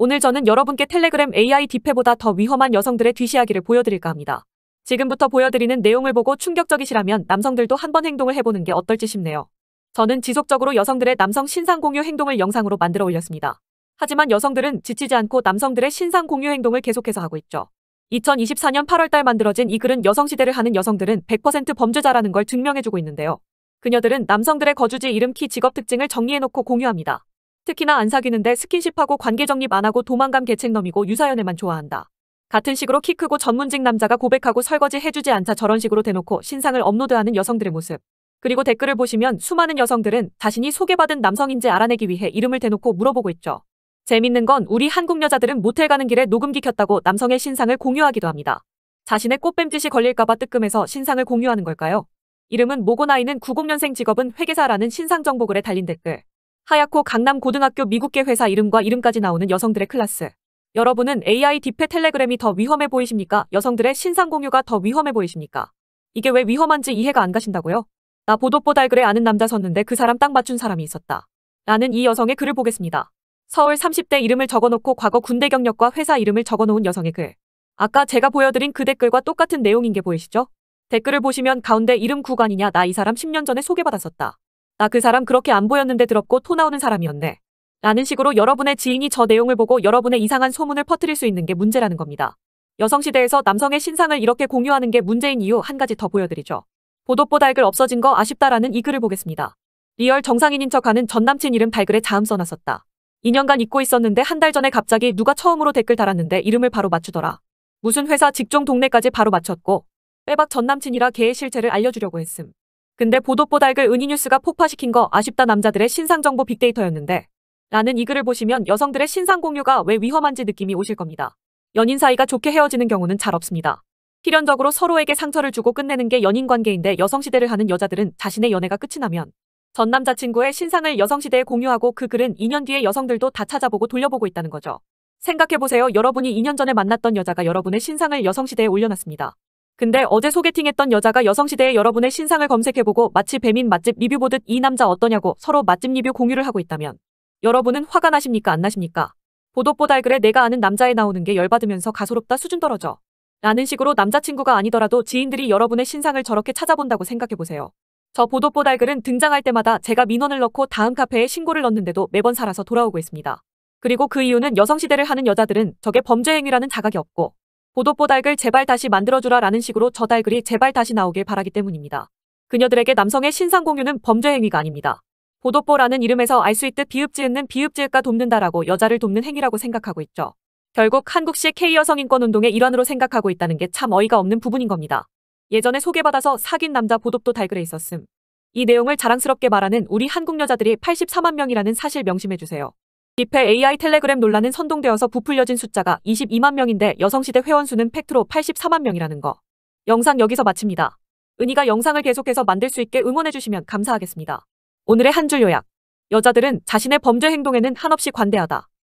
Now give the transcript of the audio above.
오늘 저는 여러분께 텔레그램 AI 딥해보다 더 위험한 여성들의 뒤시야기를 보여드릴까 합니다. 지금부터 보여드리는 내용을 보고 충격적이시라면 남성들도 한번 행동을 해보는 게 어떨지 싶네요. 저는 지속적으로 여성들의 남성 신상 공유 행동을 영상으로 만들어 올렸습니다. 하지만 여성들은 지치지 않고 남성들의 신상 공유 행동을 계속해서 하고 있죠. 2024년 8월달 만들어진 이 글은 여성시대를 하는 여성들은 100% 범죄자라는 걸 증명해주고 있는데요. 그녀들은 남성들의 거주지, 이름, 키, 직업 특징을 정리해놓고 공유합니다. 특히나 안 사귀는데 스킨십하고 관계 정립 안 하고 도망감 계책넘이고 유사연애만 좋아한다. 같은 식으로 키 크고 전문직 남자가 고백하고 설거지 해주지 않자 저런 식으로 대놓고 신상을 업로드하는 여성들의 모습. 그리고 댓글을 보시면 수많은 여성들은 자신이 소개받은 남성인지 알아내기 위해 이름을 대놓고 물어보고 있죠. 재밌는 건 우리 한국 여자들은 모텔 가는 길에 녹음기 켰다고 남성의 신상을 공유하기도 합니다. 자신의 꽃뱀짓이 걸릴까봐 뜨끔해서 신상을 공유하는 걸까요? 이름은 모고나이는 90년생 직업은 회계사라는 신상 정보글에 달린 댓글. 하얗고 강남 고등학교 미국계 회사 이름과 이름까지 나오는 여성들의 클라스. 여러분은 AI 딥페 텔레그램이 더 위험해 보이십니까? 여성들의 신상 공유가 더 위험해 보이십니까? 이게 왜 위험한지 이해가 안 가신다고요? 나 보도보달 글에 아는 남자 섰는데 그 사람 딱 맞춘 사람이 있었다. 라는이 여성의 글을 보겠습니다. 서울 30대 이름을 적어놓고 과거 군대 경력과 회사 이름을 적어놓은 여성의 글. 아까 제가 보여드린 그 댓글과 똑같은 내용인 게 보이시죠? 댓글을 보시면 가운데 이름 구간이냐 나 이 사람 10년 전에 소개받았었다. 나그 사람 그렇게 안 보였는데 들었고 토 나오는 사람이었네. 라는 식으로 여러분의 지인이 저 내용을 보고 여러분의 이상한 소문을 퍼뜨릴 수 있는 게 문제라는 겁니다. 여성시대에서 남성의 신상을 이렇게 공유하는 게 문제인 이유 한 가지 더 보여드리죠. 보도보달글 없어진 거 아쉽다라는 이 글을 보겠습니다. 리얼 정상인인 척하는 전남친 이름 발글에 자음 써놨었다. 2년간 잊고 있었는데 한 달 전에 갑자기 누가 처음으로 댓글 달았는데 이름을 바로 맞추더라. 무슨 회사 직종 동네까지 바로 맞췄고 빼박 전남친이라 개의 실체를 알려주려고 했음. 근데 보도보달글 은희뉴스가 폭파시킨 거 아쉽다 남자들의 신상정보 빅데이터였는데 라는 이 글을 보시면 여성들의 신상 공유가 왜 위험한지 느낌이 오실 겁니다. 연인 사이가 좋게 헤어지는 경우는 잘 없습니다. 필연적으로 서로에게 상처를 주고 끝내는 게 연인 관계인데 여성시대를 하는 여자들은 자신의 연애가 끝이 나면 전 남자친구의 신상을 여성시대에 공유하고 그 글은 2년 뒤에 여성들도 다 찾아보고 돌려보고 있다는 거죠. 생각해보세요. 여러분이 2년 전에 만났던 여자가 여러분의 신상을 여성시대에 올려놨습니다. 근데 어제 소개팅했던 여자가 여성시대의 여러분의 신상을 검색해보고 마치 배민 맛집 리뷰 보듯 이 남자 어떠냐고 서로 맛집 리뷰 공유를 하고 있다면 여러분은 화가 나십니까 안 나십니까? 보도보달 글에 내가 아는 남자에 나오는 게 열받으면서 가소롭다 수준 떨어져. 라는 식으로 남자친구가 아니더라도 지인들이 여러분의 신상을 저렇게 찾아본다고 생각해보세요. 저 보도보달 글은 등장할 때마다 제가 민원을 넣고 다음 카페에 신고를 넣는데도 매번 살아서 돌아오고 있습니다. 그리고 그 이유는 여성시대를 하는 여자들은 저게 범죄 행위라는 자각이 없고 고도보달글 제발 다시 만들어주라 라는 식으로 저 달글이 제발 다시 나오길 바라기 때문입니다. 그녀들에게 남성의 신상 공유는 범죄 행위가 아닙니다. 보도뽀라는 이름에서 알 수 있듯 비읍지는비읍지읒과 돕는다라고 여자를 돕는 행위라고 생각하고 있죠. 결국 한국식 K여성인권운동의 일환으로 생각하고 있다는 게 참 어이가 없는 부분인 겁니다. 예전에 소개받아서 사귄 남자 보도도 달글에 있었음. 이 내용을 자랑스럽게 말하는 우리 한국 여자들이 84만 명이라는 사실 명심해주세요. 입회 AI 텔레그램 논란은 선동되어서 부풀려진 숫자가 22만 명인데 여성시대 회원수는 팩트로 84만 명이라는 거. 영상 여기서 마칩니다. 은희가 영상을 계속해서 만들 수 있게 응원해주시면 감사하겠습니다. 오늘의 한 줄 요약. 여자들은 자신의 범죄 행동에는 한없이 관대하다.